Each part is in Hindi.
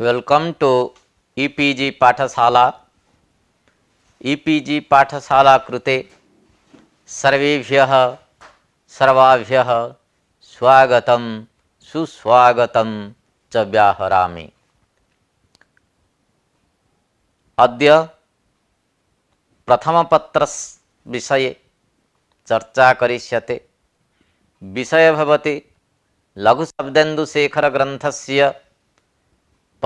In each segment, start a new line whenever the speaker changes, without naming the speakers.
welcome to ePG Pathshala ePG Pathshala कृते सर्वेभ्यः सर्वाभ्य स्वागत सुस्वागत च व्याहरा अद प्रथम पत्र विषय चर्चा करिष्यते विषय भवति से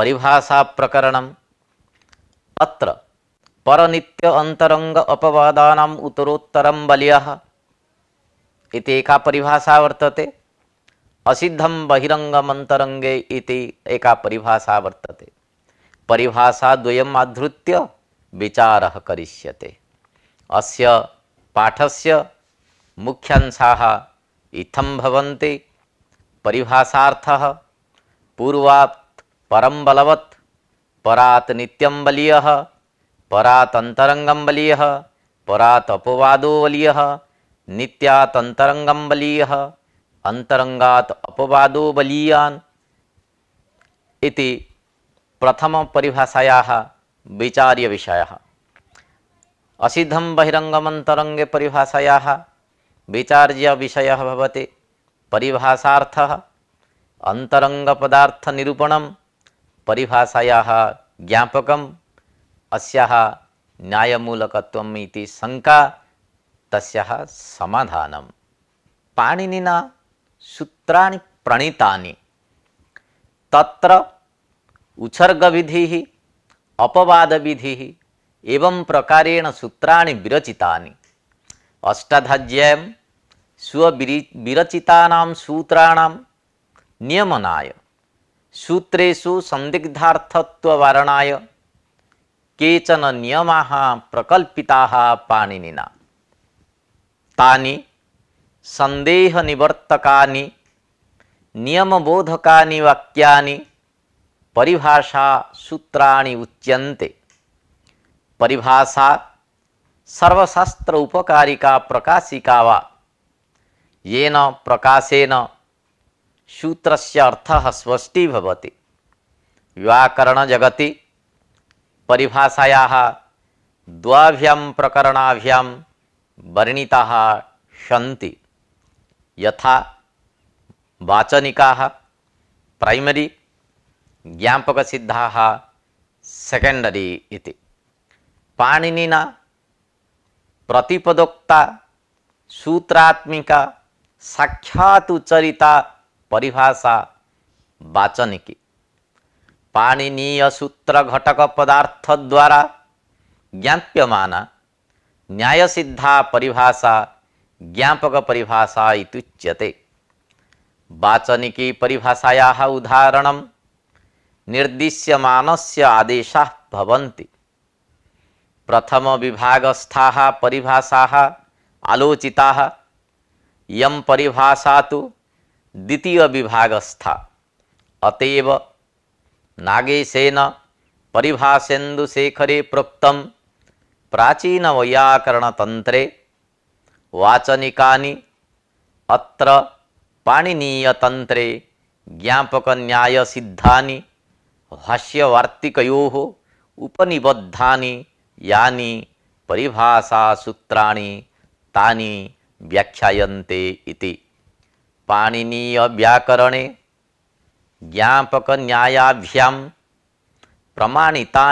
परिभाषा प्रकरणम अत्र परनित्य अंतरंग अपवादानाम उत्तरोत्तरम बलिय परिभाषा वर्तते असिद्धम बहिरंगमंतरंगे इति एका परिभाषा वर्तते परिभाषा द्वयम् आधृत्य विचारः करिष्यते अस्य पाठस्य मुख्यांशाः इत्थं भवन्ति परिभाषार्थः पूर्वात् परम बलवत् परात नित्यम बलीय परात अंतरंगम बलीय परात अपवादो बलीय नित्यात अंतरंगम बलीय अंतरंगात अपवादो बलीयान इति प्रथम परिभाषाया विचार्य विषय असिद्धम बहिरंगमंतरंगे परिभाषाया विचार्य विषय भवते परिभाषा अंतरंग पदार्थ निरूपणम परिभाषायाः ज्ञापकम् अस्याः न्यायमूलकत्वम् इति शङ्का तस्याः सूत्रा प्रणीता सूत्राणि उत्सर्ग विधि अपवाद विधि एवं प्रकारेण सूत्रा विरचिता अष्टाध्याय्यां स्वविरि विरचितानां सूत्राणां नियमनाय सूत्रेषु सन्दिग्धार्थत्ववारणाय केचन नियम प्रकल्पिता पाणिनिना तानि संदेह निवर्तका सन्देहनिवर्तकानि वाक्या परिभाषा परिभाषासूत्राणि उच्यन्ते परिभाषा सर्वशास्त्र उपकारिका प्रकाशिका वा येन प्रकाशेन सूत्र से अर्थ स्पष्टी व्याकरण जगति परिभाषाया द्वाभ्याम प्रकरणाभ्याम वर्णिता सी यथा वाचनिकाः प्रैमरी ज्ञापकसिद्धाः सेकेण्डरी इति पाणिनिना प्रतिपदोक्ता सूत्रात्मिका साक्षात उच्चरिता परिभाषा वाचन की पाणनीय सूत्र घटक पदार्थ द्वारा ज्ञाप्यमाना न्याय सिद्धा परिभाषा ज्ञापक परिभाषा इत्युच्यते वाचनिकी परिभाषाया उदाहरणं निर्दिश्यमानस्य आदेशाः भवन्ति प्रथमविभागस्थाः परिभाषा आलोचिता यं परिभाषा तु द्वितीय विभागस्था अतएव नागेशन परिभाषेन्दुशेखरे प्रोक्तं प्राचीनवैयाकरणतन्त्रे वाचनिकानि अत्र पाणिनीयतन्त्रे ज्ञापकन्यायसिद्धानि भाष्यवार्तिकयोः उपनिबद्धानि यानि परिभाषासूत्राणि तानि व्याख्यायन्ते इति ज्ञापक न्यायाभ्या प्रमाणिता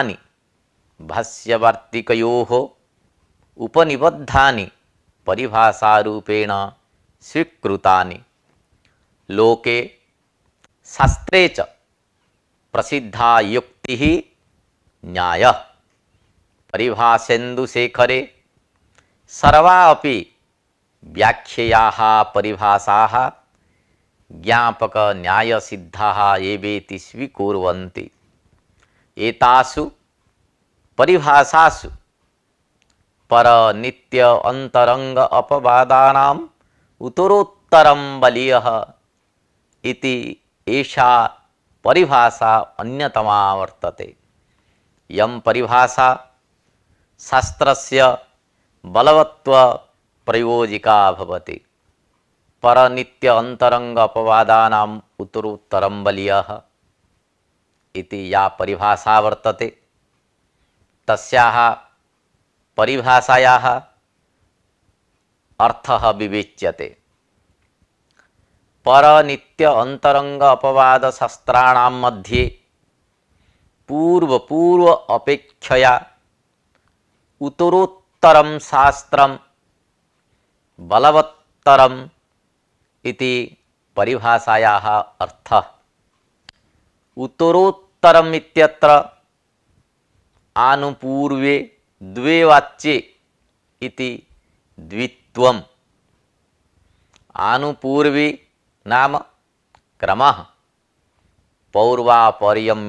भाष्यवर्तिकयोः उपनिबद्धा परिभाषारूपेण स्वीकृता लोके शास्त्रे च प्रसिद्धा युक्ति न्याय परिभाषेन्दुशेखरे सर्वा अपि व्याख्ययाः ज्ञापक न्याय सिद्धा एवेति स्वीकुर्वन्ति एतासु परिभाषासु पर नित्य अंतरंग अपवादानाम उत्तरोत्तरम बलीय इति एषा परिभाषा अन्यतमा वर्तते यम परिभाषा शास्त्रस्य बलवत्व प्रयोजिका भवति परनित्य अंतरंग अपवादानाम उतरुत्तरम बलियः इति या परिभाषा वर्तते तस्याः परिभाषायाः अर्थः विवेच्यते परनित्य अंतरंग अपवाद शस्त्राणाम मध्ये पूर्व पूर्व अपेक्षया उतरोत्तरम शास्त्रम बलवत्तरम इति परिभाषायाः अर्थः उत्तरोत्तरम् इत्यत्र आनुपूर्वे द्वे वाच्ये इति द्वित्वम् आनुपूर्वे नाम क्रमः पौर्वापर्यम्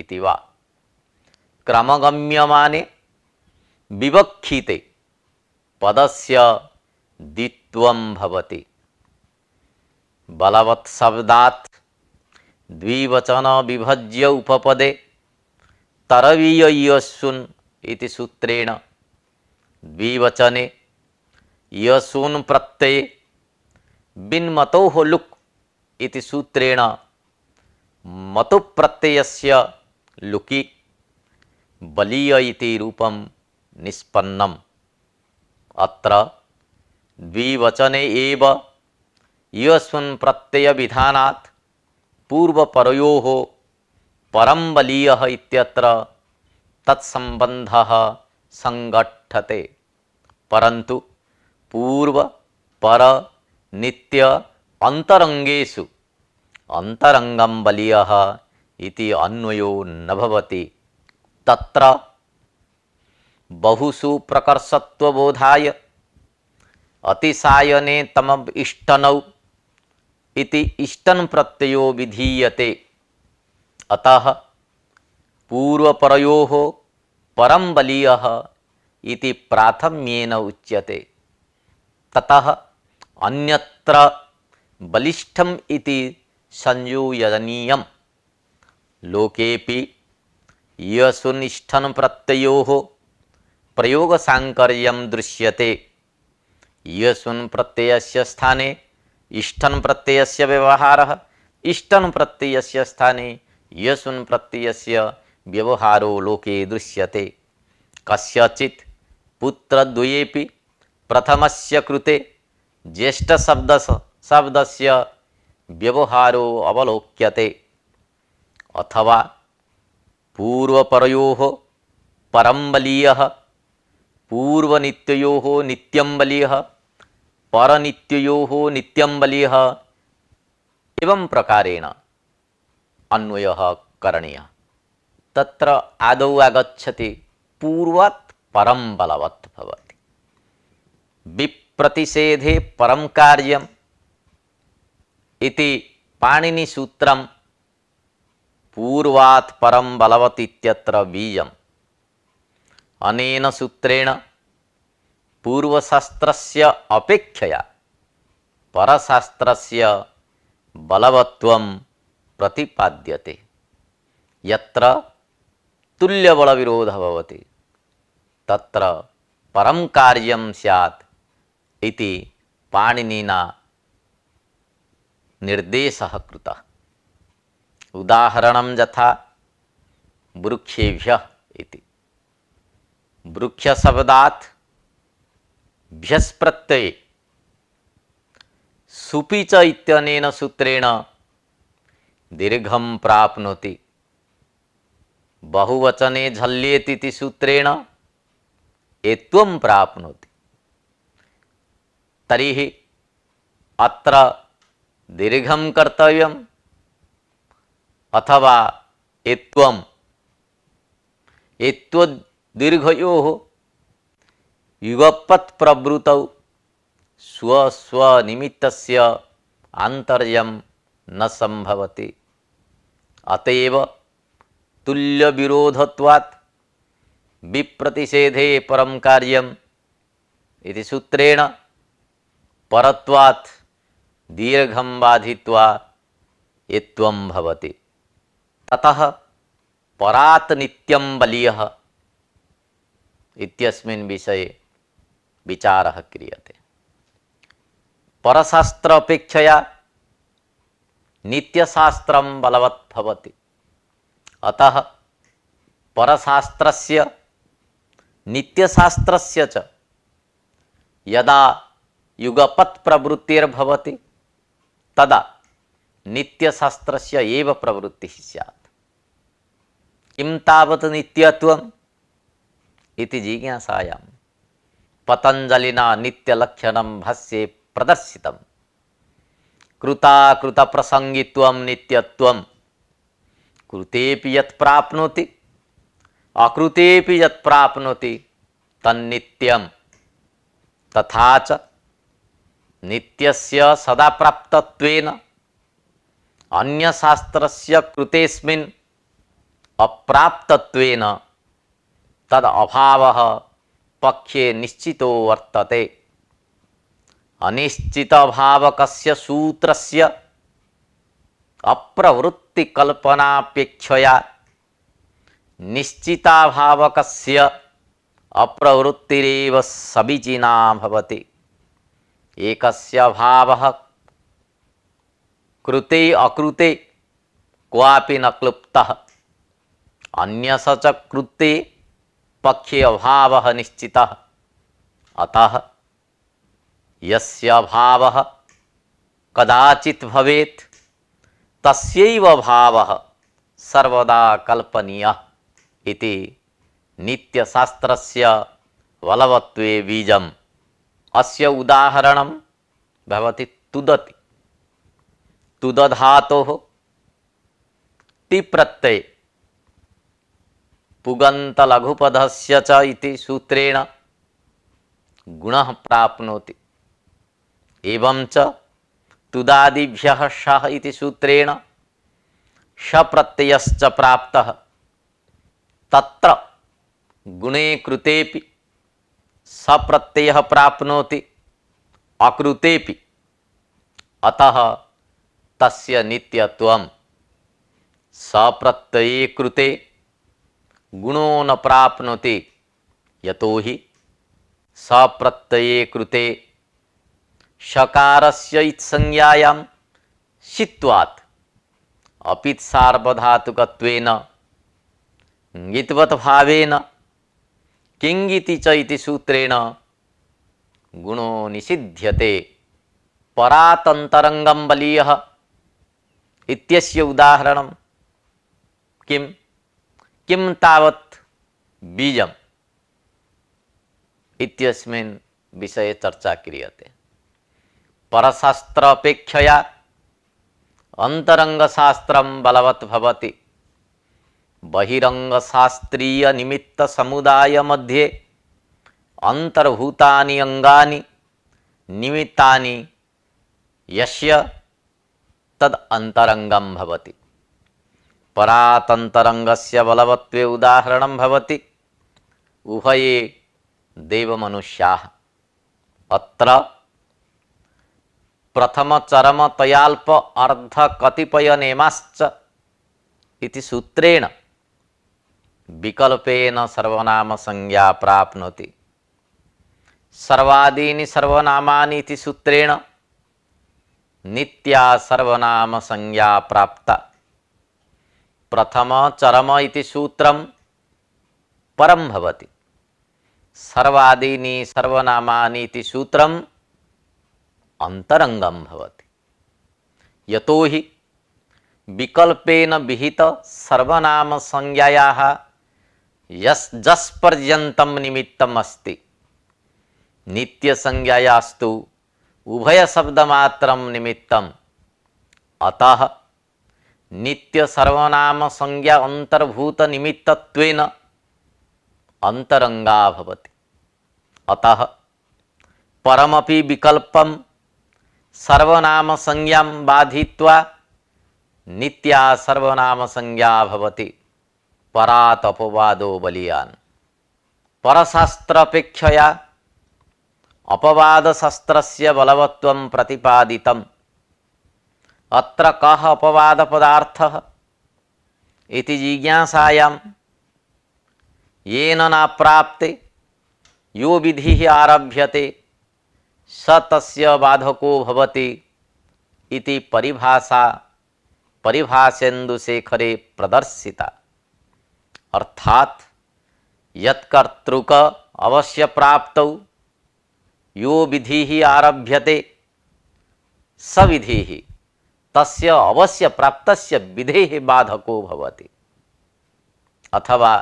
इति वा क्रमगम्यमाने विवक्षिते पदस्य द्वित्वं भवति बलवत्शब्दात् द्विवचन विभज्य उपपदे तरवीयसुन सूत्रेण द्विवचने यसून प्रत्यये बिन्मतो लुक् सूत्रेण मतु प्रत्यय लुकि बलीय इति रूपं निष्पन्नम् अत्र द्विवचने एव यस्वन प्रत्यय विधानात् पूर्व परयो परम बलीय इत्यत्र संगठते परंतु पूर्व पर नित्य अंतरंगेषु अंतरंगम बलीय इति अन्वयो न तत्र बहुषु प्रकर्षत्वबोधाय अतिशायने तमब इष्टनौ इति इष्टन प्रत्ययो विधीयते अतः पूर्वपरयो परम बलीय इति प्राथम्येन उच्यते ततः अन्यत्र बलिष्ठम इति संयोजनीयम लोकेपि यशुनिष्ठन प्रत्ययो प्रयोग सांकर्यम दृश्यते यशुन प्रत्यय स्थाने इष्टन प्रत्यय व्यवहार इष्टन प्रत्यय स्थाने यसुन प्रत्यय व्यवहारो लोके दृश्यते कस्यचि पुत्रद्वयेपि प्रथमस्य कृते ज्येष्ठ शब्द शब्दस्य व्यवहारो अवलोक्यते अथवा पूर्वपरयोः परं बलीयः पूर्वनित्ययोः नित्यं पर नित्यो नित्यम बलि एवं प्रकारेण अन्वय करणीय तत्र आदौ आगछति पूर्वात् परम बलवत् भवति विप्रतिषेधे परम कार्यम इति पाणिनि सूत्रम पूर्वात् परम बलवत् इत्यत्र बीजम अनेन सूत्रेण पूर्वशास्त्रस्य अपेक्षया परशास्त्रस्य बलवत्वं प्रतिपाद्यते यत्र तुल्यबलविरोधः भवति तत्र परं कार्यं स्यात् इति पाणिनिना निर्देशः कृतः उदाहरणं यथा वृक्षेभ्यः इति भ्यस्प्रत्यये सुपीच इत्यनेन सूत्रेण दीर्घं प्राप्नोति बहुवचने झल्येति सूत्रेण एत्वं प्राप्नोति तर्हि अत्र दीर्घं कर्तव्यम् अथवा एत्वम् एत्वदीर्घयोः युगपत् स्वस्व स्वस्वनिमित्तस्य आन्तर्यं न संभवती अतएव तुल्यविरोधत्वात् विप्रतिषेधे परं कार्यम् सूत्रेण परत्वात् दीर्घं बाधित्वा एत्वं भवति ततः परात् नित्यं बलीयः विषये विचारः क्रियते परशास्त्र अपेक्षाया नित्यशास्त्र बलवद्भवति अतः परशास्त्रस्य नित्यशास्त्रस्य च यदा युगपत् प्रवृत्तिर्भवती तदा नित्यशास्त्रस्य एव प्रवृत्तिः स्यात् किं तावत् नित्यत्वम् इति जिज्ञासायां पतञ्जलिना नित्यलक्षणं भस्ये प्रदर्शितं कृताकृतप्रसङ्गित्वं नित्यत्वं कृतेपि यत् प्राप्नोति अकृतेऽपि यत् प्राप्नोति तन्नित्यं तथा च नित्यस्य सदा प्राप्तत्वेन अन्यशास्त्रस्य कृतेस्मिन् अप्राप्तत्वेन तद् अभावः पक्षे निश्चितो वर्तते अनिश्चित भावक सूत्र से अप्रवृत्तिकल्पनापेक्षया निश्चिता भावक अप्रवृत्तिरव समीचीना भवति एक भाव कृते अकृते क्वापि न क्लुप्तः अन्यस च कृते पक्षे अभाव निश्चित अतः यभाव कदाचित भवेत तस्व भाव सर्वदा कल्पनीय इति नित्यशास्त्रस्य बलवत्वे बीजम अस्य उदाहरणं भवति तुदति तुदधातोः टिप्रत्यय पुगन्तलघुपदस्य च इति सूत्रेण गुणः प्राप्नोति एवं च तुदादिभ्यः शः इति सूत्रेण शप्रत्ययश्च प्राप्तः तत्र गुणे कृतेपि सप्रत्ययः प्राप्नोति अकृतेपि अतः तस्य नित्यत्वं सप्रत्यये कृते गुणो न प्राप्नोते यतो ही सप्रत्यये कृते सकारस्य संज्ञायां सित्वात् अपित सार्वधातुकत्वेन ङितवत् भावेन किङ्गिति च इति सूत्रेण गुणो निषिध्यते परातन्तरङ्गं बलीयः इत्यस्य उदाहरणं किम् किम तावत बीजम इत्यस्मिन् विषय चर्चा क्रियते परशास्त्र अपेक्षया अन्तरङ्गशास्त्रं बलवत् भवति निमित्त समुदाय बहिरङ्गशास्त्रीयनिमित्तसमुदायमध्ये अंतर्भूतानि अंगानि निमित्तानि यस्य तद अंतरंगम भवति परातन्तरङ्गस्य बलवत्वे उदाहरणं भवति उभये देवमनुष्याः अत्र प्रथमचरमतयाल्प अर्धकतिपयनेमाश्च इति सूत्रेण विकल्पेन सर्वनामसंज्ञा प्राप्नोति सर्वादीनि सर्वनामानि इति सूत्रेण नित्या सर्वनामसंज्ञा प्राप्ता प्रथम चरम सूत्र सूत्रम परम भवति सर्वादीनी सर्वनामानी इति अंतरंगम भवति यतो हि विकल्पेन विहित सर्वनाम संज्ञायाः यस् जस्पर्यन्तं निमित्तम् अस्ति नित्यसंज्ञायास्तु उभयशब्दमात्रं निमित्तम् अतः नित्य सर्वनाम संज्ञा अन्तर्भूत निमित्तत्वेन अंतरंगा भवति अतः परमपि विकल्पं सर्वनाम संज्ञा बाधित्वा नित्या सर्वनाम संज्ञा भवति परात अपवादो बलियान परशास्त्रापेक्षया अपवादशास्त्रस्य बलवत्त्वं प्रतिपादितम् अत्र कह अपवाद पदार्थ इति जिज्ञासायां येन न प्राप्ते यो विधि आरभ्यते स तस्य बाधको भवति इति परिभाषा परिभाषेन्दुशेखरे प्रदर्शिता अर्थात यत्कर्तृक अवश्य प्राप्त यो विधि आरभ्यते स सविधि तस्य अवश्य प्राप्त विधेः बाधको भवती अथवा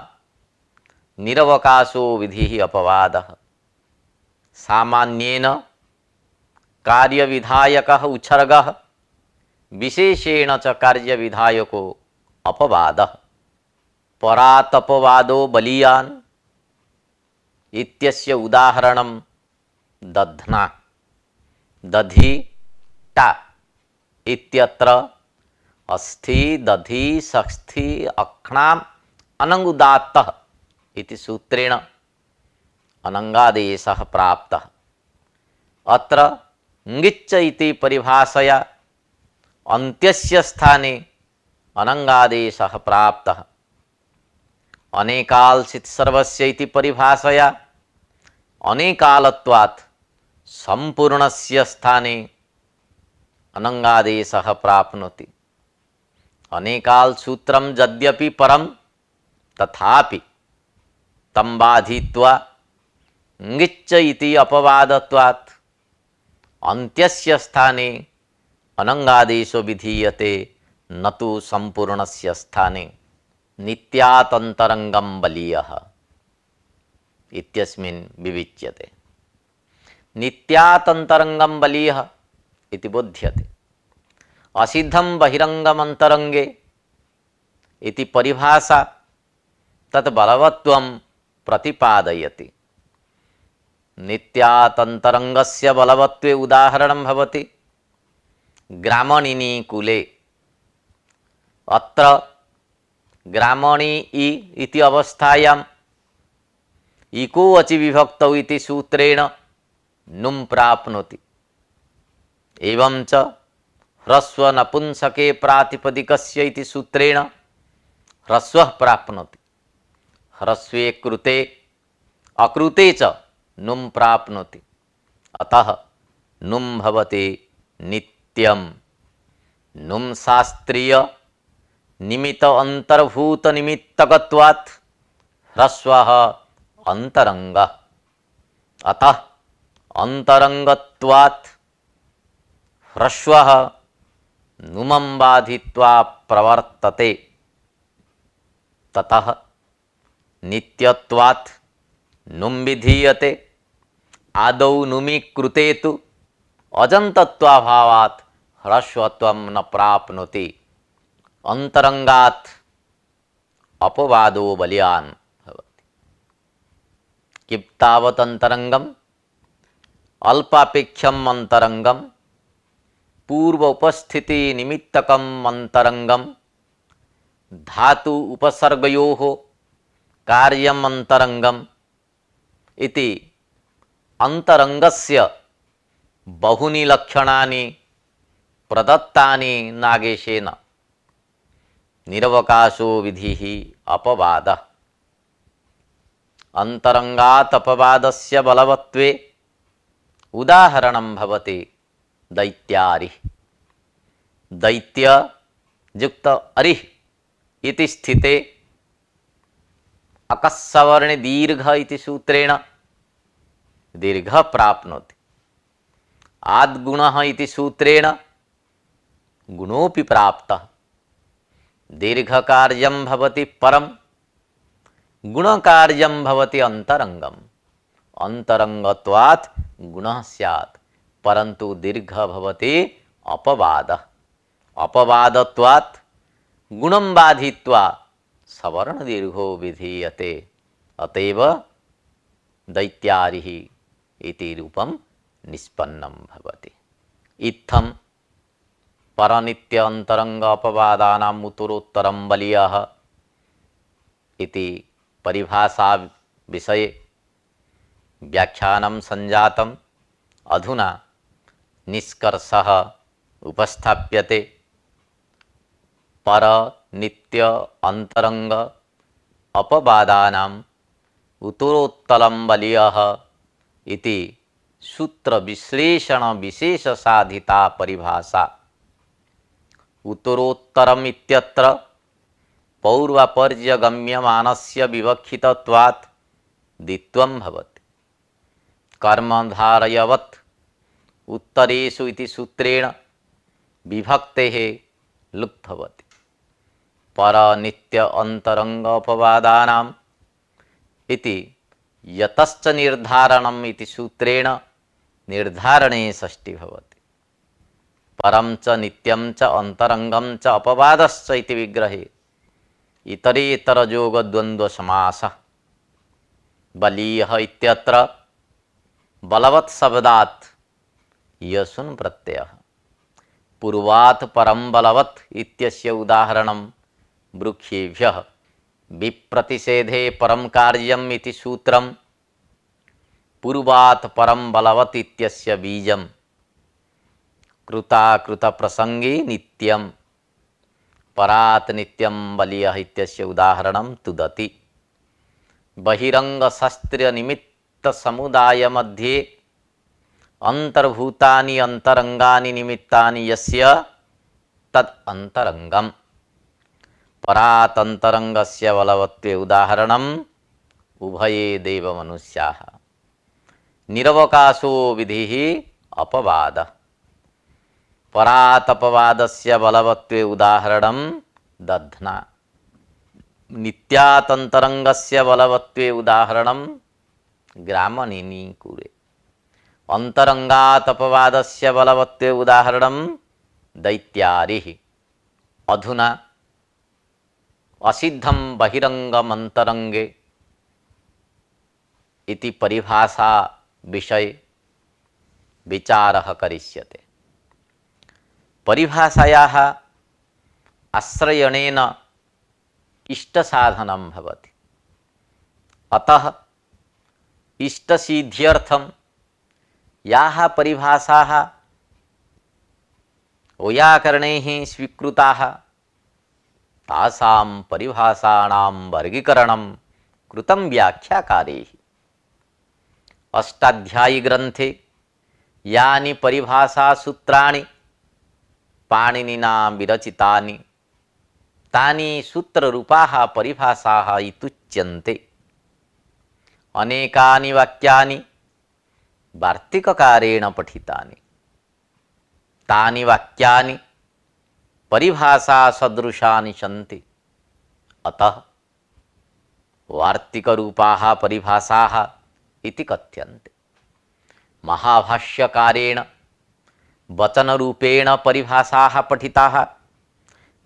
निरवकाशो विधि अपवाद सामान्येन विधायक उत्सर्ग विशेषेण च कार्य विधायको अपवाद परातपवादो बलियान इत्यस्य उदाहरणं दध्ना दधि टा इत्यत्र अस्थि दधि षि अक्षणाम अनंगुदात इति सूत्रेण अनंगादेश प्राप्त अत्र ङिच्च इति परिभाषया अंत्यस्य स्थाने अनंगादेश प्राप्त अनेकालसित सर्वस्य इति परिभाषया अनेकालत्वात् संपूर्णस्य स्थाने अनंगादेश प्राप्नोति अनेकाल सूत्रम यद्यपि परम तथापि तम बाधित्वा ङिच्च इति अपवादत्वात् स्थाने अनंगादेशो विधीयते न तो संपूर्णस्य स्थाने नित्यातंतरंगम बलीयः इत्यस्मिन् नित्यातंतरंगम बलीयः इति बोध्यते असिद्धम बहिरंगमंतरंगे इति परिभाषा तत्बलवत्व प्रतिपादयति नित्यातंतरंगस्य बलवत्वे उदाहरणं भवति ग्रामणिनी कुले अत्र ग्रामणी इ इति अवस्थायां इको अचि विभक्तौ इति सूत्रेण नुं प्राप्नोति एवं च ह्रस्व नपुंसके प्रातिपदिकस्य इति सूत्रेण ह्रस्वः प्राप्नोति ह्रस्वे कृते अकृते च नुं प्राप्नोति अतः नुं भवति नित्यं नुं शास्त्रीय निमित्त अंतर्भूत निमित्तकत्वात् ह्रस्व अंतरंग अतः अंतरंगत्वात् ह्रस्व नुमं बाधित्वा प्रवर्तते ततः नित्यत्वात् नुम विधीयते आदौ नुमि कृते तु अजंतत्वाभावात् ह्रस्वत्वं न प्राप्नोति अंतरंगात् अपवादो बलियान् भवति किं तावत् पूर्व उपस्थिति निमित्तकम अंतरंगम धातु उपसर्गयो कार्यम अंतरंगम इति अंतरंगस्य बहुनी लक्षणानि प्रदत्तानि नागेशेन निरवकाशो विधि अपवाद अंतरंगात अपवादस्य बलवत्वे उदाहरणं भवति दैत्यारि दैत्य युक्त अरि इति स्थिते अकस्वर्ण दीर्घ इति सूत्रेण दीर्घ प्राप्नोति आद्गुणः इति सूत्रेण गुणोपि प्राप्तः दीर्घकार्यं भवति परं गुणकार्यं भवति अंतरंगम अंतरंगत्वात् गुणः स्यात् परंतु दीर्घ भवते अपवाद अपवादत्वात् गुणम बाधित्वा सवर्ण दीर्घो विधीयते अतएव दैत्यारिः इति रूपं निष्पन्नं भवति इत्थं परनित्यन्तरङ्ग अपवादानाम् उत्तरोत्तरं बलीयः इति परिभाषाविषये व्याख्यानं सञ्जातम् अधुना निष्कर्ष उपस्थाप्यते पर नित्य अन्तरङ्ग सूत्र विश्लेषण विशेष साधिता परिभाषा उत्तरोत्तरम इत्यत्र पौर्वापर्यगम्यमानस्य विवक्षितत्वात् द्वित्वं भवति कर्मधारयवत् उत्तरेशु इति सूत्रेण विभक्ते लुप्तवती पर नित्य अंतरंग सूत्रेण निर्धारण षष्ठी भवति परम च नित्यम च अंतरंगम च अपवादश्च विग्रहे इतरेतर जोग द्वंद्व समास बलीय इत्यत्र बलवत् शब्दात् यशुन प्रत्यय पूर्वात् परम बलवत् इत्यस्य उदाहरणं विप्रतिषेधे परम कार्यम सूत्र सूत्रम पूर्वात् परम बलवत् इत्यस्य कृताकृत प्रसंगी नित्यम परात नित्यम बलिय इत्यस्य उदाहरणं तुदति बहिरंग शास्त्र निमित्त समुदाय मध्ये అంతర్భూతాని అంతరంగాని నిమిత్తాని ఎస్య తత్ అంతరంగం పరాతంతరంగస్య బలవత్వే ఉదాహరణం ఉభయే దేవ మనుష్యా నిరవకాశో విధి అపవాద పరాతపవాదస్య బలవత్వే ఉదాహరణం దధ్న నిత్యాతంతరంగస్య బలవత్వే ఉదాహరణం గ్రామనిని కూరే अन्तरङ्गातपवादस्य बलवत्ते उदाहरणं दैत्यारिः अधुना असिद्धं बहिरङ्गमन्तरङ्गे परिभाषा विषय विचार करिष्यते परिभाषाया आश्रयणेन इष्टसाधनं अतः इष्टसिद्ध्यर्थं या परिभाषा वैयाकरण स्वीकृता तासाम परिभाषाण वर्गीकरण कृत व्याख्याकारे अष्टाध्यायी ग्रंथे यानी परिभाषा सूत्राणि पाणिनिना विरचितानि तानि सूत्ररूपाः परिभाषाः इत्युच्यन्ते अनेकानि वाक्यानि वार्तिककारेण पठितानि तानि वाक्यानि परिभाषासदृशानि सन्ति अतः वार्तिकरूपाः परिभाषाः इति कथ्यन्ते महाभाष्यकारेण वचनरूपेण परिभाषाः पठिताः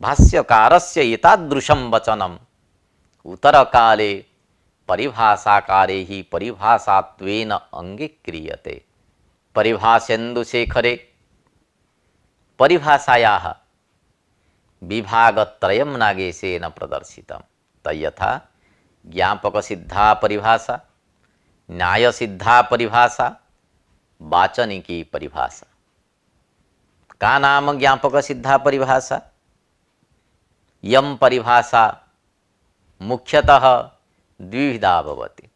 भाष्यकारस्य एतादृशं वचनम् उत्तरकाले परिभाषाकारे ही परिभाषात्वेन अंगीक्रियते परिभाषेन्दुशेखरे परिभाषाया विभागत्रयं नागेशेन तथा तयथा सिद्धा परिभाषा सिद्धा परिभाषा वाचनिकी परिभाषा का नाम ज्ञापक सिद्धा परिभाषा यम परिभाषा मुख्यतः द्विधा भवति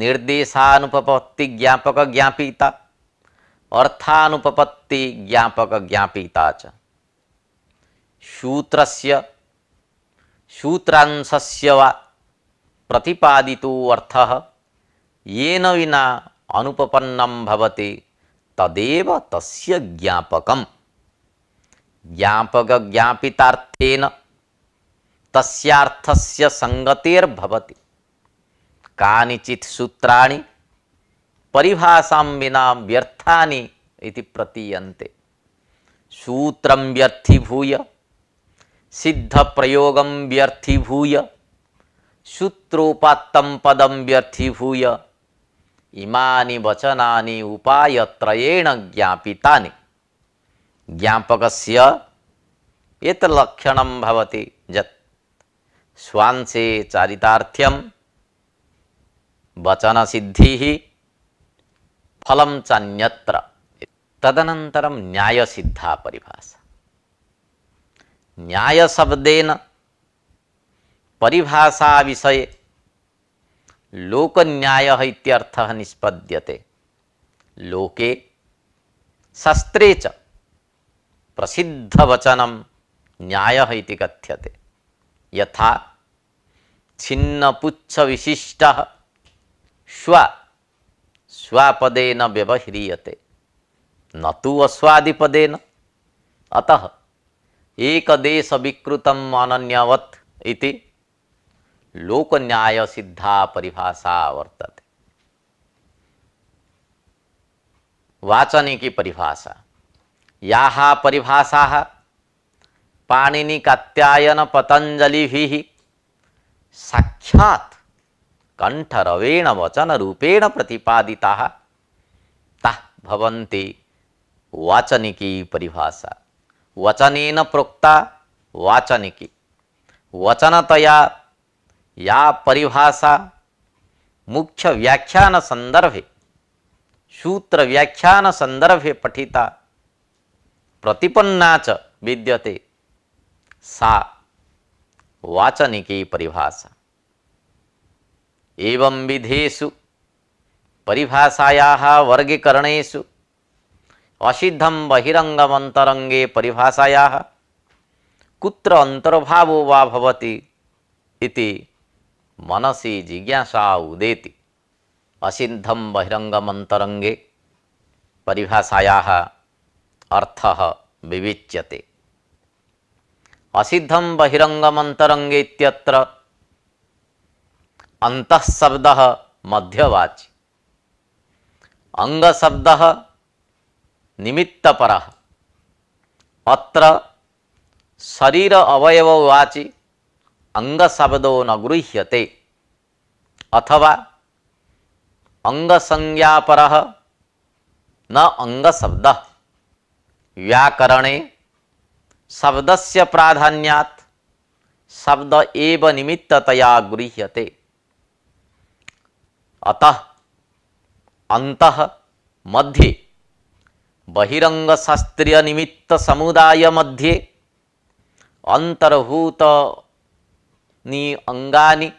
निर्देशानुपपत्ति ज्ञापक ज्ञापिता अर्थानुपपत्ति ज्ञापक ज्ञापिता च सूत्रस्य सूत्रांशस्य वा प्रतिपादितो अर्थः येन विना अनुपपन्नं भवति तदेव तस्य ज्ञापकम् ज्ञापकं ज्ञापकज्ञापितार्थेन तस्यार्थस्य संगतिर्भवति कानिचित सूत्राणि परिभाषा विना व्यर्थानि इति प्रतीयन्ते सूत्रं व्यर्थीभूय सिद्धप्रयोगं व्यर्थीभूय सूत्रोपात्तं पदं व्यर्थीभूय इमानि वचनानि उपायत्रयेण ज्ञापितानि ज्ञापकस्य एतत् लक्षणं भवति यत् स्वांसे चारितार्थ्यम वचन सिद्धि फलम चान्यत्र तदनंतरम न्याय सिद्धा परिभाषा न्याय शब्देन परिभाषा विषय लोक न्याय इत्यर्थः निष्पद्यते लोके शास्त्रे च प्रसिद्धवचनं न्यायः इति कथ्यते यथा छिन्नपुच्छ विशिष्ट श्वा स्वापदेन व्यवह्रियते न तो अस्वादिपदेन अतः एक देश विकृतम अनन्यवत इति सिद्धा परिभाषा वर्तते वाचने की परिभाषा या परिभाषा पाणिनि कात्यायन पतंजलि साक्षात कंठरवेण वचन रूपेण प्रतिपादिता भवन्ति वाचनिकी परिभाषा वचनेन प्रोक्ता वाचनिकी वचनतया या परिभाषा मुख्य व्याख्यान संदर्भे सूत्र व्याख्यान संदर्भे पठिता प्रतिपन्ना च विद्यते सा वाचनिकी परिभाषा एवं विधेषु परिभाषाया वर्गीकरणेषु असिद्धम बहिरंगमंतरंगे परिभाषाया कुत्र अंतर्भावो वा भवति इति मनसी जिज्ञासा उदेति असिद्धम बहिरंगमंतरंगे परिभाषाया अर्थ विवेच्यते असिधम बहिरंगमंतरंगेत्यत्र अंतशब्द मध्यवाचि अंगशब्द निमित्तपर अत्र शरीर अवयववाची अंगशब्दो न गृह्यते अथवा अंगसंज्ञापर न अंगशब्द व्याकरणे शब्दस्य प्राधान्यात् शब्द एव निमित्ततया गृह्यते अतः अंत मध्ये बहिरंग शास्त्रीय निमित्त समुदाय मध्ये अंतर्भूत नि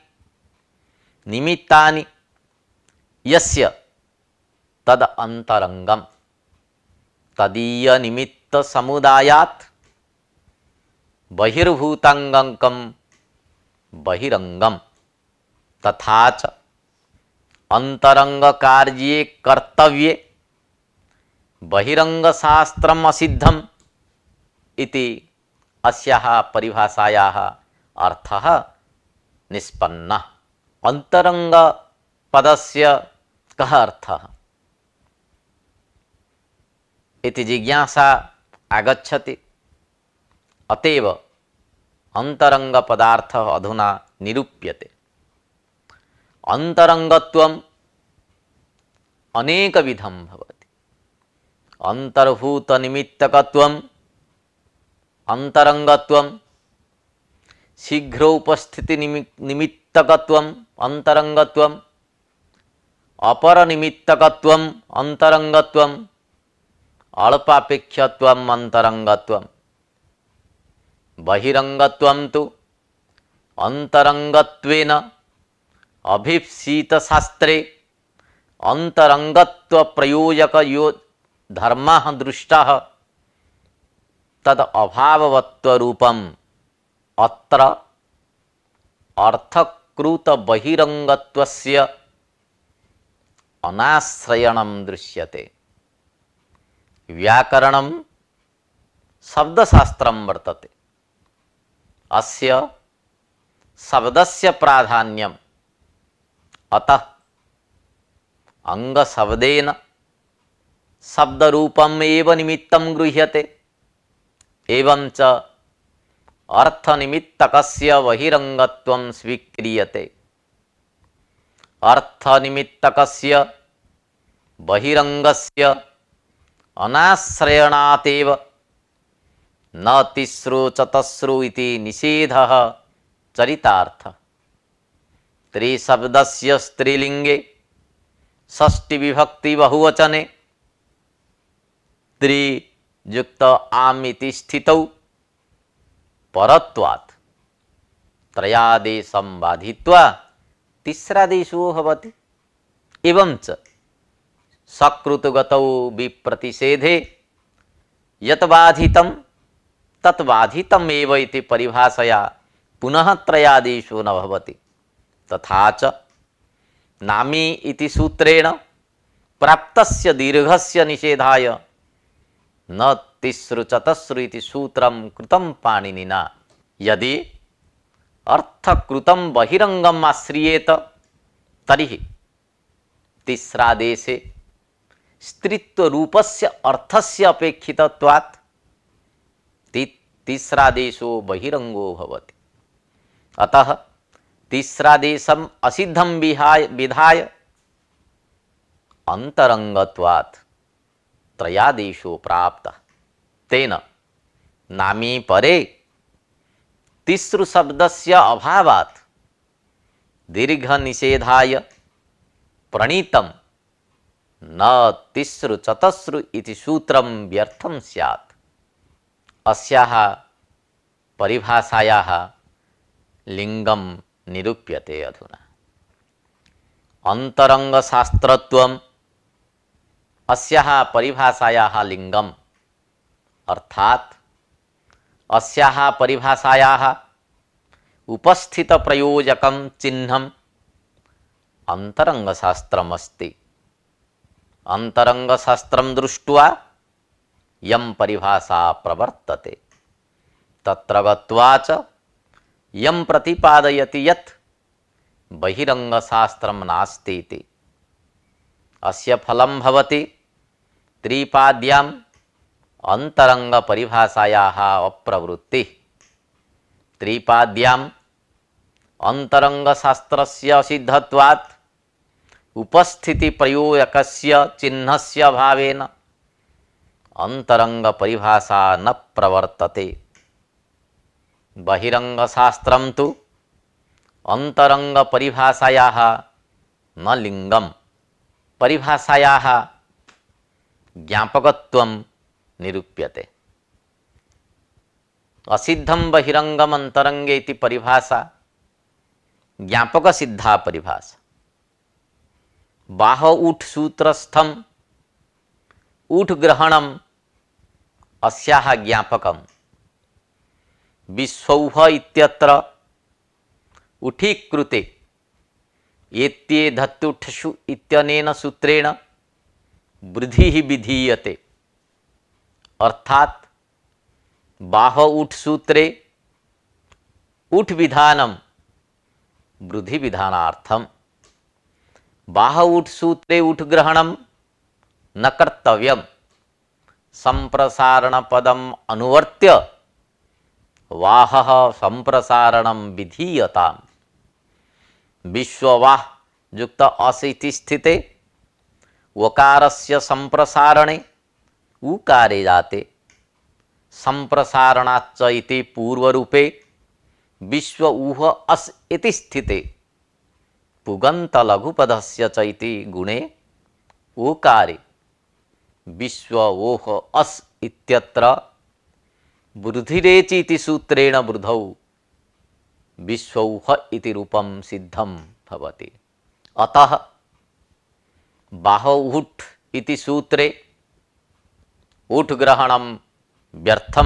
निमित्तानि यस्य तद अंतरंगम तदीय निमित्त समुदायात् बहिर्भूतांगकम बहिरंगम तथा अंतरंग कार्ये कर्तव्य बहिरंग शास्त्र असिद्धम इति अर्थ निष्पन्न अर्थः निष्पन्नः अन्तरङ्गपदस्य कः इति जिज्ञासा आगछति అతేవ అంతరంగ పదార్థ అధునా నిరూప్యతే అంతరంగత్వం అనేక విధం భవతి అంతర్భూత నిమిత్తకత్వం అంతరంగత్వం శీఘ్రోపస్థితి నిమిత్తకత్వం అంతరంగత్వం అపర నిమిత్తకత్వం అంతరంగత్వం అల్పాపేక్షత్వం అంతరంగత్వం बहिरंगत्वं तो अंतरंगत्वेन अभिप्सित शास्त्रे अंतरंगत्व प्रयोजक यो धर्म दृष्टा तद अत्र अर्थकृत बहिरंगत्वस्य अनाश्रयणं दृश्यते व्याकरणं शब्दशास्त्रं वर्तते अस्य शब्दस्य प्राधान्यम् अतः अङ्गशब्देन शब्दरूपम् एव निमित्तं गृह्यते एवञ्च अर्थनिमित्तकस्य बहिरङ्गत्वं स्वीक्रियते अर्थनिमित्तकस्य बहिरङ्गस्य अनाश्रयणातेव न तिस्रो चतस्रो इति निषेध चरितार्थ त्रिशब्दस्य स्त्रीलिंगे षष्टि विभक्ति बहुवचने त्रि युक्त आमिति स्थित परत्वात् त्रयादेशं बाधित्वा तिस्रादेशो भवति एवं च सकृतगतौ विप्रतिषेधे यत् बाधितं तत्बाधितमेव इति परिभाषया पुनः त्रयादिशो न भवति तथा च नामी इति सूत्रेण प्राप्तस्य दीर्घस्य निषेधाय न तिस्रु चतस्रु इति सूत्रं कृतं पाणिनिना यदि अर्थकृतं बहिरङ्गम् आश्रियेत तर्हि तिस्रादेशे स्त्रीत्वरूपस्य अर्थस्य अपेक्षितत्वात् तीसरा देशो बहिरंगो भवति अतः तीसरा देशम असिद्धम विहाय विधाय अंतरंगत्वात् त्रयादेशो प्राप्त तेन नामी परे तीसरु शब्दस्य अभावात् दीर्घ निषेधाय प्रणीतम न तीसरु चतस्रु इति सूत्रम व्यर्थम स्यात् अस्याः लिंग लिङ्गं निरूप्यते अधुना अन्तरङ्गशास्त्रत्वम् अस्याः परिभाषायाः लिङ्गम् अर्थात् उपस्थित प्रयोजक चिन्ह चिह्नम् अन्तरङ्गशास्त्रमस्ति अन्तरङ्गशास्त्रं दृष्ट्वा यम परिभाषा प्रवर्तते तत्र गत्वाच यम प्रतिपादयति यत् बहिरंगशास्त्रम नास्ती अस्य फलम भवति त्रिपाद्याम अंतरंग परिभाषायाः अप्रवृत्ति त्रिपाद्याम अंतरंग शास्त्रस्य सिद्धत्वात् उपस्थिति प्रयोजकस्य चिन्हस्य भावेन अंतरंग परिभाषा न प्रवर्तते बहिरंग शास्त्र तो अंतरंग परिभाषाया न लिंगम परिभाषाया ज्ञापकत्व निरूप्यते असिद्धम बहिरंगम अंतरंगे परिभाषा ज्ञापक सिद्धा परिभाषा बाह ऊठ सूत्रस्थम ऊठ ग्रहणम अस्याः ज्ञापकं विश्वौह इत्यत्र उठीकृते एत्ये धत्तुठसु इत्यनेन सूत्रेण वृद्धि विधीयते अर्थात बाह उठ सूत्रे उठ विधानम वृद्धि विधानार्थम बाह उठ सूत्रे उठ ग्रहणम न कर्तव्यम संप्रसारण पदम अनुवर्त्य वाह संप्रसारण विधीयता विश्ववाह युक्त अशीति स्थिते वकार से संप्रसारणे उकारे जाते संप्रसारणाच इति पूर्वरूपे विश्व ऊह अस इति स्थिते पुगंत लघुपद से चैति गुणे ओकारे विश्व ओह अस इत्यत्र बुद्धिरेचि सूत्रेण बुधौ विश्वौह इति रूपम सिद्धम भवति अतः बाहौहुट इति सूत्रे ऊठ ग्रहण व्यर्थ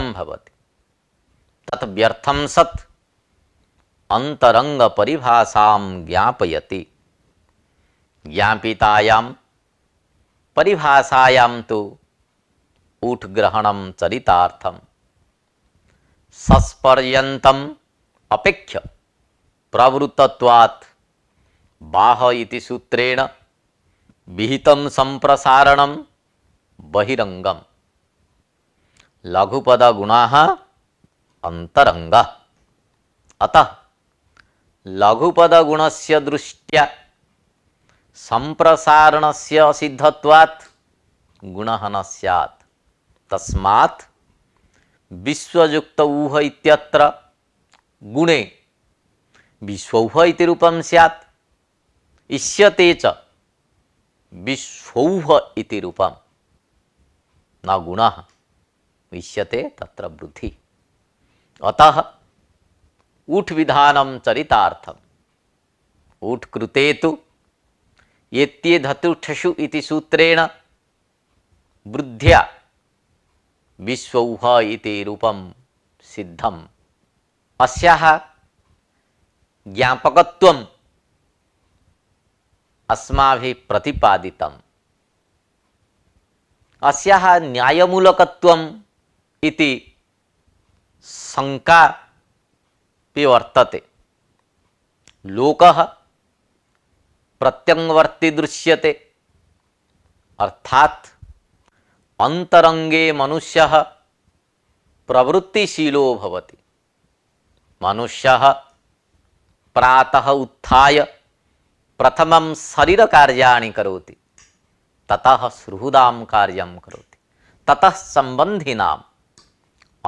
तत्थ सत् अंतरंग परिभाषा ज्ञापयति ज्ञापितायां परिभाषायां तो ऊठ ग्रहणम चरितार्थम सस्पर्यंतम अपेक्ष प्रवृत्तवात् बाह इति सूत्रेण विहितं संप्रसारणं बहिरंगम लघुपद गुणा अंतरंग अतः लघुपद गुणस्य दृष्ट्या संप्रसारणस्य सिद्धत्वात् गुणः न स्यात् तस्मात् विश्वयुक्त ऊह इत्यत्र गुणे विश्वौह इति रूपं स्यात् इष्यते च विश्वौह इति रूपं न गुणः इष्यते तत्र वृद्धि अतः ऊठ विधानं चरितार्थम् ऊठ कृते तु ये धतुष्ठसु सूत्रेण वृद्ध्या विश्वौह सिद्धम अस्याः ज्ञापकत्वम् अस्माभिः प्रतिपादितम् अस्याः न्यायमूलकत्वम् इति शङ्कापि प्रत्यंगवर्ती दृश्यते अर्थात अंतरंगे मनुष्य प्रवृत्तिशीलो भवति मनुष्य प्रातः उत्थाय प्रथमं शरीरकार्याणि करोति ततः सुहृदा कार्यं करोति ततः सम्बन्धिनाम्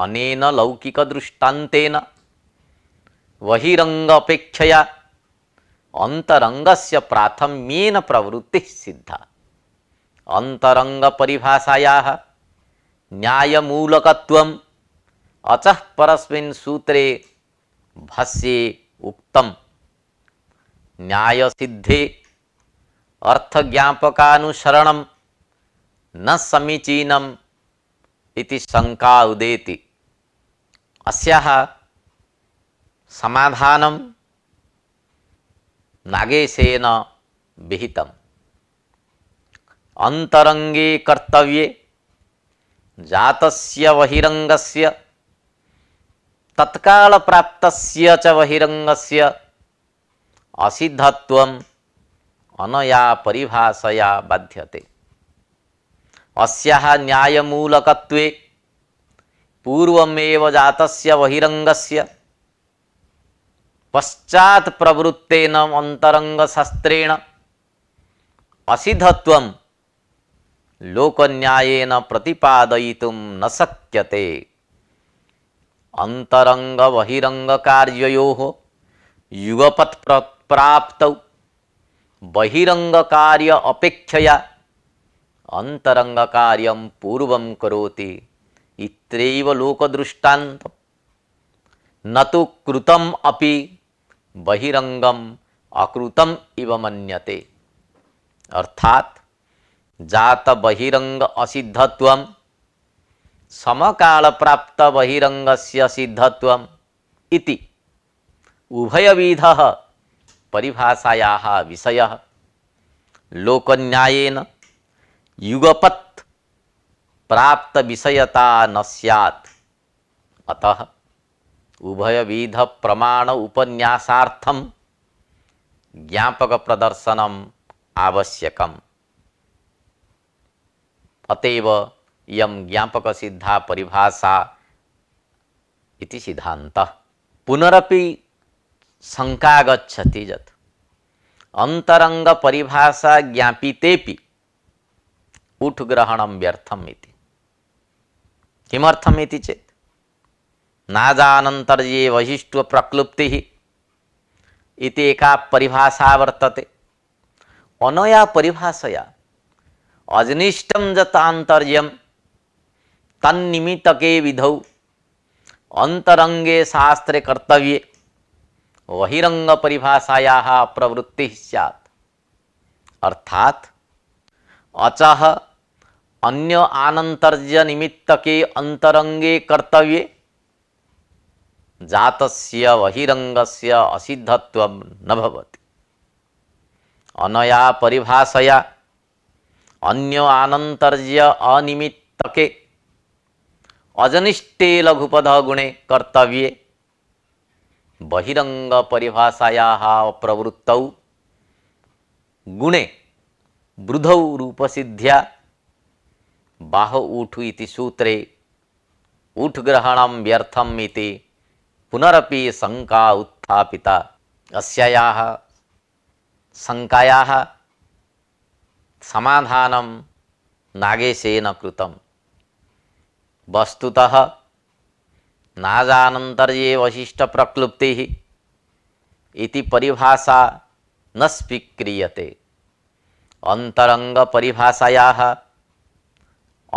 अनेन लौकिकदृष्टान्तेन बहिरङ्गपेक्षया अंतरंग से प्राथम्यन प्रवृत्ति सिद्धा अंतरंग परिभाषाया न्यायमूलकत्व अच परस्मिन् सूत्रे भाष्ये उक्तम न्याय सिद्धे अर्थ न समीचीनम इति शंका उदेति अस्याः समाधानम नागेशेन विहित अंतरंगे कर्तव्ये जातस्य बहिरंगस्य तत्काल प्राप्तस्य च बहिरंगस्य असिद्धत्वम अनया परिभाषया बाध्यते अस्याः न्यायमूलकत्वे पूर्वमेव जातस्य बहिरंगस्य पश्चात प्रवृत्तेन अंतरंग शास्त्रेण असिधत्व लोकन्यायन प्रतिपादयितुं न शक्यते अंतरंग बहिरंग कार्यो युगपत प्राप्त बहिरंग कार्य अपेक्षया अंतरंग कार्य पूर्व करोति इत्रैव लोकदृष्टान्त न तो कृतम अपि बहिरंगम अकृतम इव मन्यते अर्थात जात बहिरंग असिद्धत्व समकाल प्राप्त बहिरंग से सिद्धत्व उभयविध परिभाषाया विषय लोकन्यायन युगपत प्राप्त विषयता न सैत् अतः ఉభయవిధ ప్రమాణ ఉపన్యాసార్థం జ్ఞాపక ప్రదర్శనం ఆవశ్యకం అతైవ ఇయం జ్ఞాపక సిద్ధా పరిభాషా ఇది సిద్ధాంత పునరపి శంకాగచ్చతి యత్ అంతరంగ పరిభాషా జ్ఞాపితేపి ఉఠ్ గ్రహణం వ్యర్థం ఇది కిమర్థం ఇది చేత్ नादानंतर्ये वशिष्ठ प्रक्लुप्ति इति एका परिभाषा वर्तते अनया परिभाषया अजनिष्टम जतांतर्यम तन्निमितके विधौ अंतरंगे शास्त्रे कर्तव्य वहिरंग परिभाषाया प्रवृत्ति सैत् अर्थात अचह अन्य आनंतर्य निमित्त के अंतरंगे कर्तव्य जातस्य बहिरंगस्य असिद्धत्व न भवति अनया परिभाषया अन्य आनंतर्य अनिमित्तके अजनिष्टे लघुपद गुणे कर्तव्ये बहिरंग परिभाषाया प्रवृत्तौ गुणे वृधौ रूपसिद्ध्या बाह ऊठु सूत्रे ऊठ ग्रहण इति పునరపి శంకా ఉత్థాపిత అస్యయా శంకాయా సమాధానం నాగేశేన కృతం వస్తుత నాజానంతర్యే వశిష్ట ప్రక్లుప్తి ఇది పరిభాష న అంతరంగ పరిభాషయా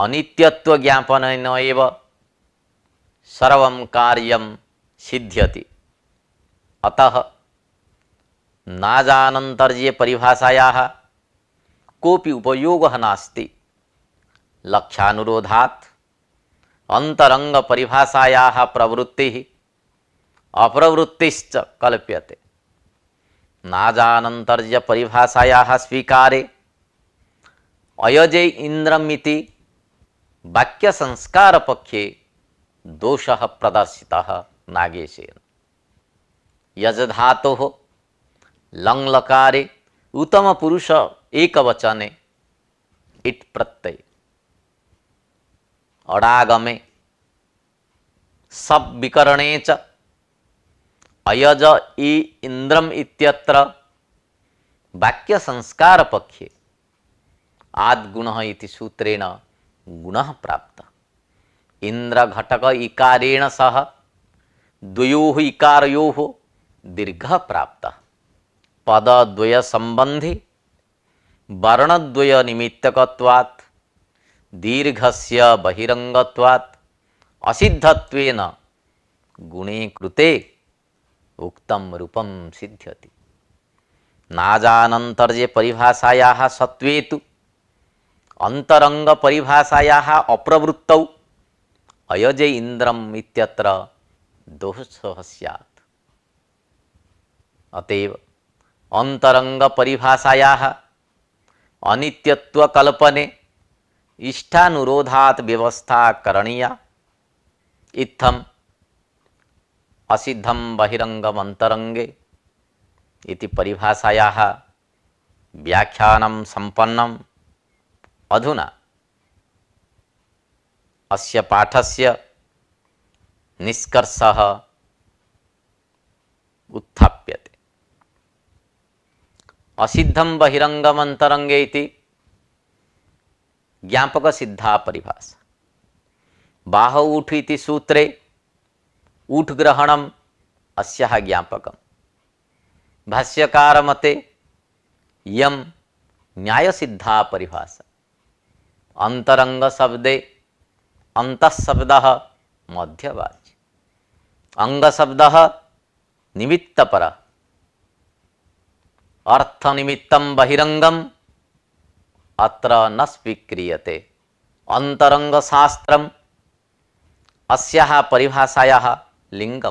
అనిత్యత్వ జ్ఞాపన సర్వం కార్యం सिद्ध्यति अतः नाजानन्तर्ये परिभाषाया कोपि उपयोग नास्ति लक्ष्यानुरोधात् अन्तरङ्गपरिभाषायाः प्रवृत्तिः अप्रवृत्तिश्च कल्प्यते परिभाषाया स्वीकारे अयजे वाक्य संस्कार पक्षे दोष प्रदर्शिता नागेशेन यजधातो हो लंग लकारे उत्तम पुरुष एक वचने इट प्रत्यय अडागमे सब विकरणे च अयज इ इंद्रम इत्यत्र वाक्य संस्कार पक्षे आद गुण इति सूत्रेण गुण प्राप्त इंद्र घटक इकारेण सह द्वयोः इकारयोः दीर्घः प्राप्तः वर्णद्वय वर्णद्वयनिमित्तकत्वात् दीर्घस्य बहिरङ्गत्वात् असिद्धत्वेन गुणे कृते उक्तं रूपं सिद्ध्यति नाजानन्तर्जे परिभाषायाः सत्त्वे तु अन्तरङ्गपरिभाषायाः अप्रवृत्तौ अयजे इन्द्रम् इत्यत्र अतएव अंतरंग परिभाषाया अनित्यत्व कल्पने इष्टानुरोधात व्यवस्था करणीया इत्थम असिद्धम बहिरंगम अंतरंगे इति परिभाषाया व्याख्यानम संपन्नम अधुना अस्य पाठस्य निष्कर्ष उत्थाप्यते असिद्धं बहिरङ्गमन्तरङ्गे ज्ञापक सिद्धा परिभाषा बाह ऊठ इति सूत्रे ऊठग्रहणम् अस्याः ज्ञापकं भाष्यकारमते यम न्यायसिद्धा परिभाषा अंतरंग शब्दे अंतशब्द मध्यवाद अंगशब निमित्तपर अर्थनिमित्तं बहिरंग् अत्र स्वीक्रियते अंतरंगशास्त्र अस्याः परिभाषायाः लिंग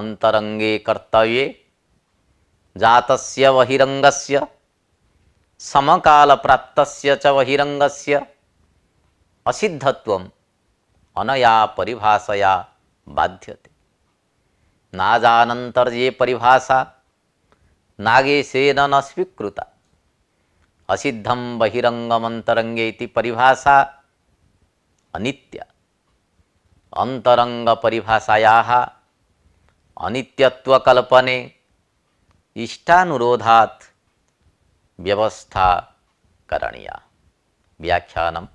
अंतरंगे कर्तव्ये बहिरङ्गस्य असिद्धत्वम् अनया परिभाषया बाध्यते नाजानन्तर्ये परिभाषा नागेशन न स्वीकृता असिद्धं बहिरङ्गमन्तरङ्गे इति परिभाषा अनित्या अन्तरङ्गपरिभाषायाः अनित्यत्वकल्पने इष्टानुरोधात् व्यवस्था करणीया व्याख्यानं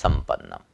सम्पन्नम्